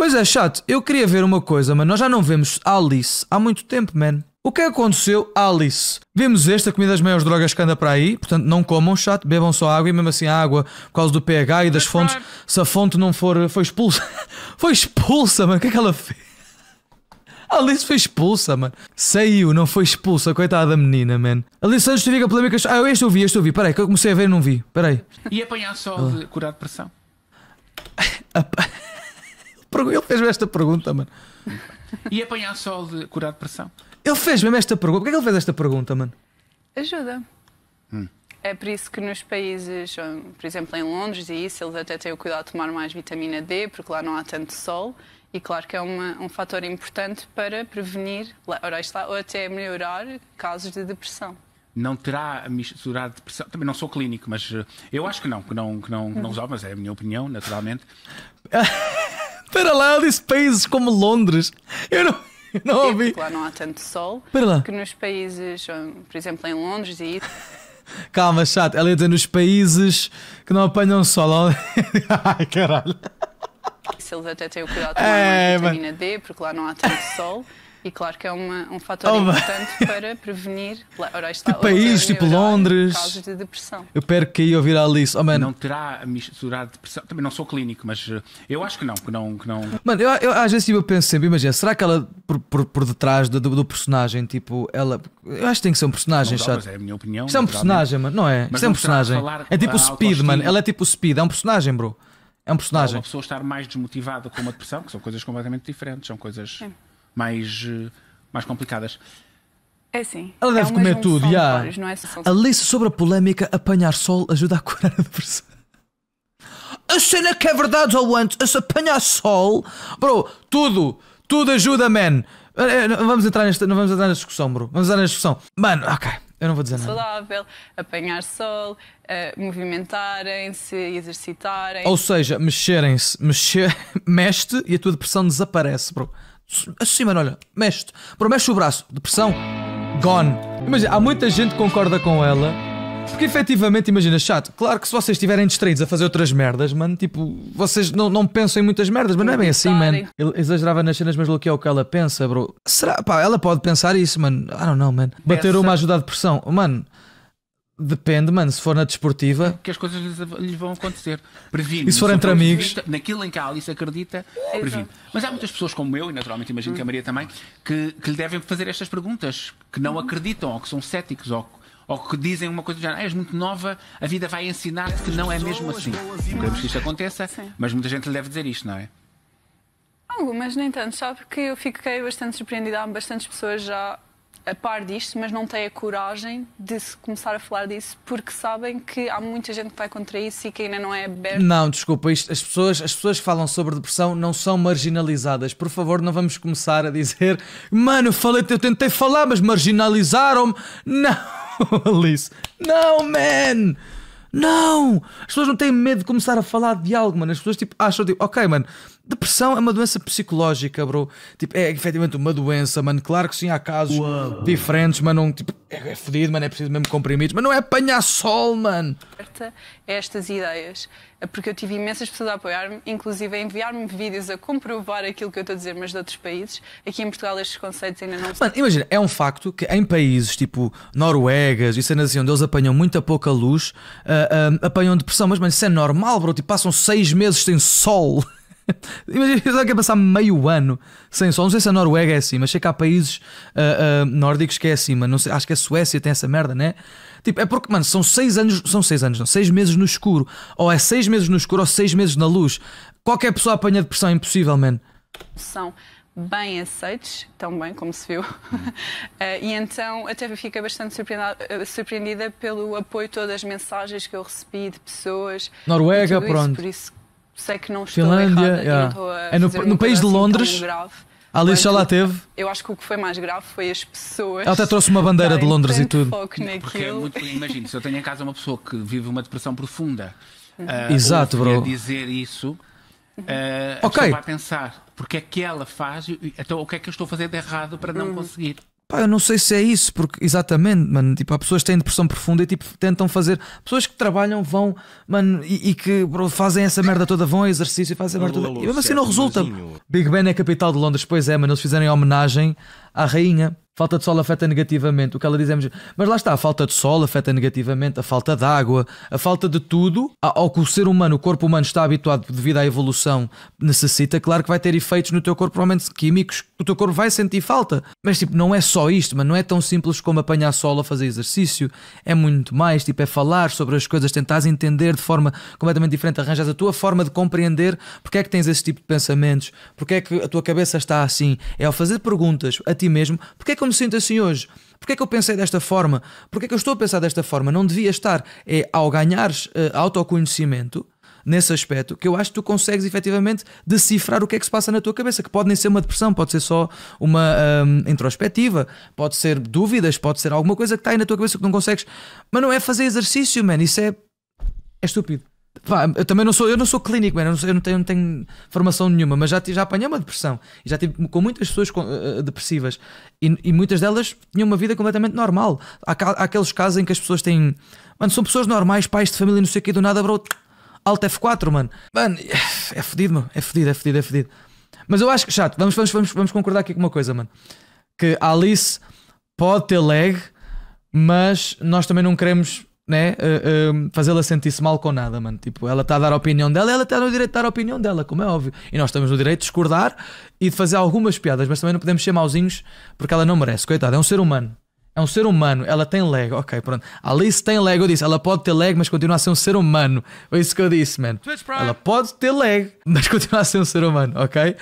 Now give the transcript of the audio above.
Pois é, chato, eu queria ver uma coisa, mas nós já não vemos Alice há muito tempo, man. O que é aconteceu, Alice? Vimos esta comida das maiores drogas que anda para aí, portanto não comam chato, bebam só água e mesmo assim a água por causa do pH e das fontes. Se a fonte não for. Eh, foi expulsa. foi expulsa, mano. O que é que ela fez? A Alice foi expulsa, mano. Saiu, não foi expulsa, coitada da menina, man. Alice não justifica polémicas. Ah, este eu vi, este eu vi. Peraí, que eu comecei a ver e não vi. Peraí. E apanhar só de curar depressão? Ele fez-me esta pergunta, mano. E apanhar sol de curar pressão? Ele fez mesmo esta pergunta. Porquê é que ele fez esta pergunta, mano? Ajuda. Hum. É por isso que nos países, por exemplo, em Londres e isso, eles até têm o cuidado de tomar mais vitamina D, porque lá não há tanto sol. E claro que é uma, um fator importante para prevenir, ora está, ou até melhorar casos de depressão não terá misturado depressão. Também não sou clínico, mas eh, eu acho que não, que não, que não, que não hum. resolve, mas é a minha opinião, naturalmente. Espera lá, eu disse países como Londres. Eu não, eu não ouvi. Porque é, lá não há tanto sol. Espera lá. Que nos países, hum, por exemplo, em Londres e. Calma, chato. Ela ia dizer nos países que não apanham sol. Ai, caralho. Se eles até têm o cuidado de tomar é, vitamina D, porque lá não há tanto sol. E claro que é uma, um fator oh, importante para prevenir. Ora, está, tipo país, tipo Londres. Casos de depressão. Eu perco que eu ouvir a Alice. Oh, Não terá misturado depressão. Também não sou clínico, mas eh, eu acho que não. Que não, que não... Mano, eu, eu às vezes tipo, eu penso sempre, imagina, será que ela por, por, por detrás do, do, personagem, tipo, ela. Eu acho que tem que ser um personagem, não, chato. Mas é a minha opinião. Isto é um personagem, mano. Não é? Mas Isto é um personagem. É tipo o Speed, mano. Ela é tipo o Speed, é um personagem, bro. É um personagem. Ou uma pessoa estar mais desmotivada com uma depressão, que são coisas completamente diferentes, são coisas. É mais, eh, mais complicadas. É sim. Ela deve é comer tudo, já. Vários, não é A sobre a polémica apanhar sol ajuda a curar a depressão. A cena que é verdade, Alwant, a apanhar sol, bro, tudo, tudo ajuda, man. Eh, eh, vamos entrar nesta, não vamos entrar na discussão, bro. Vamos entrar na discussão. Mano, ok. Eu não vou dizer nada. Saudável, apanhar sol, uh, movimentarem-se, exercitarem. Ou seja, mexerem-se. Mexer, mexe-te e a tua depressão desaparece, bro. Assim, mano, olha, mexe-te. Bro, mexe o braço. Depressão, gone. Imagina, há muita gente que concorda com ela. Porque efetivamente, imagina, chato. Claro que se vocês estiverem distraídos a fazer outras merdas, mano, tipo, vocês não, não pensam em muitas merdas, mas não é bem assim, mano. Ele exagerava nas cenas, mas o que é o que ela pensa, bro. Será, pá, ela pode pensar isso, mano. I don't know, mano. Bater uma ajuda à depressão. Mano, Depende, mano. Se for na desportiva. Que as coisas lhe vão acontecer. previno E se for entre amigos. Naquilo em que a Alice acredita, previno Mas há muitas pessoas como eu, e naturalmente imagino que a Maria também, que, que lhe devem fazer estas perguntas, que não uhum. acreditam, ou que são céticos, ou, ou que dizem uma coisa do género: ah, és muito nova, a vida vai ensinar que não é mesmo assim. Não queremos que isto aconteça, Sim. mas muita gente lhe deve dizer isto, não é? Algumas, nem tanto. Sabe que eu fiquei bastante surpreendida. Há bastantes pessoas já a par disto, mas não têm a coragem de começar a falar disso porque sabem que há muita gente que vai contra isso e que ainda não é aberto. Não, desculpa, isto, as, pessoas, as pessoas que falam sobre depressão não são marginalizadas. Por favor, não vamos começar a dizer Mano, falei, eu tentei falar, mas marginalizaram-me. Não, Alice, não, man! Não! As pessoas não têm medo de começar a falar de algo, mano. As pessoas tipo, acham tipo, ok, mano, depressão é uma doença psicológica, bro. Tipo, é efetivamente uma doença, mano. Claro que sim, há casos Uou. diferentes, mas não, tipo, é, é fodido, mano. É preciso mesmo comprimidos, mas não é apanhar sol, mano. estas ideias, porque eu tive imensas pessoas a apoiar-me, inclusive a enviar-me vídeos a comprovar aquilo que eu estou a dizer, mas de outros países. Aqui em Portugal, estes conceitos ainda não Mano, imagina, é um facto que em países tipo Noruegas e cenas assim, onde eles apanham muita pouca luz. Uh, uh, apanham depressão, mas mano, isso é normal, bro. Tipo, passam seis meses sem sol. Imagina que é passar meio ano sem sol. Não sei se a Noruega é assim, mas sei que há países uh, uh, nórdicos que é assim, mano. Não sei, acho que a Suécia tem essa merda, né? Tipo, é porque, mano, são seis anos, são seis anos, não, seis meses no escuro. Ou é seis meses no escuro ou seis meses na luz. Qualquer pessoa apanha depressão, é impossível, mano. São bem aceitos, tão bem como se viu. Uhum. Eh, e então até fiquei bastante eh, surpreendida pelo apoio, todas as mensagens que eu recebi de pessoas. Noruega, pronto. por isso sei que não estou Finlândia, errada, yeah. não é no, no país de assim Londres. A Alice já lá teve? Eu acho que o que foi mais grave foi as pessoas. Ela até trouxe uma bandeira de Londres e tudo. porque É imagino se eu tenho em casa uma pessoa que vive uma depressão profunda, uh, Exato, bro. dizer isso, Uh, ok. Vai pensar porque é que ela faz, então o que é que eu estou a fazer de errado para não hum. conseguir? Pá, eu não sei se é isso, porque exatamente, mano, tipo, há pessoas que têm depressão profunda e tipo, tentam fazer, pessoas que trabalham vão, mano, e, e que bro, fazem essa merda toda, vão a exercício e fazem a merda toda. E mesmo assim não resulta. Big Ben é capital de Londres, pois é, mano, eles fizerem homenagem à rainha Falta de sol afeta negativamente. O que ela diz é mesmo. Mas lá está, a falta de sol afeta negativamente, a falta de água, a falta de tudo ao que o ser humano, o corpo humano está habituado devido à evolução, necessita, claro que vai ter efeitos no teu corpo, provavelmente químicos, o teu corpo vai sentir falta. Mas tipo, não é só isto, mas não é tão simples como apanhar sol a fazer exercício, é muito mais, tipo, é falar sobre as coisas, tentares entender de forma completamente diferente, arranjas a tua forma de compreender porque é que tens esse tipo de pensamentos, porque é que a tua cabeça está assim, é ao fazer perguntas a ti mesmo, porque é que eu me sinto assim hoje? Porquê é que eu pensei desta forma? Porquê é que eu estou a pensar desta forma? Não devia estar. É ao ganhares uh, autoconhecimento nesse aspecto que eu acho que tu consegues efetivamente decifrar o que é que se passa na tua cabeça, que pode nem ser uma depressão, pode ser só uma um, introspectiva, pode ser dúvidas, pode ser alguma coisa que está aí na tua cabeça que não consegues. Mas não é fazer exercício, mano. Isso é, é estúpido. Pá, eu também não sou, eu não sou clínico, mano eu, não, sou, eu não, tenho, não, tenho, formação nenhuma, mas já, já apanhei uma depressão e já tive com muitas pessoas com, uh, depressivas e, e, muitas delas tinham uma vida completamente normal. Há, há, aqueles casos em que as pessoas têm, mano, são pessoas normais, pais de família, não sei o que, do nada, bro, alto F4, mano, mano, é fodido, mano, é fodido, é fodido, é fodido. É mas eu acho que, chato, vamos, vamos, vamos, vamos concordar aqui com uma coisa, mano, que a Alice pode ter lag, mas nós também não queremos né, uh, uh, fazê-la sentir-se mal com nada, mano. Tipo, ela está a dar a opinião dela, ela está no direito de dar a opinião dela, como é óbvio. E nós estamos no direito de discordar e de fazer algumas piadas, mas também não podemos ser mauzinhos porque ela não merece. Coitada, é um ser humano. É um ser humano, ela tem lego, ok, pronto. A Alice tem lego, eu disse, ela pode ter lego, mas continua a ser um ser humano. Foi isso que eu disse, mano. Ela pode ter lego, mas continua a ser um ser humano, ok?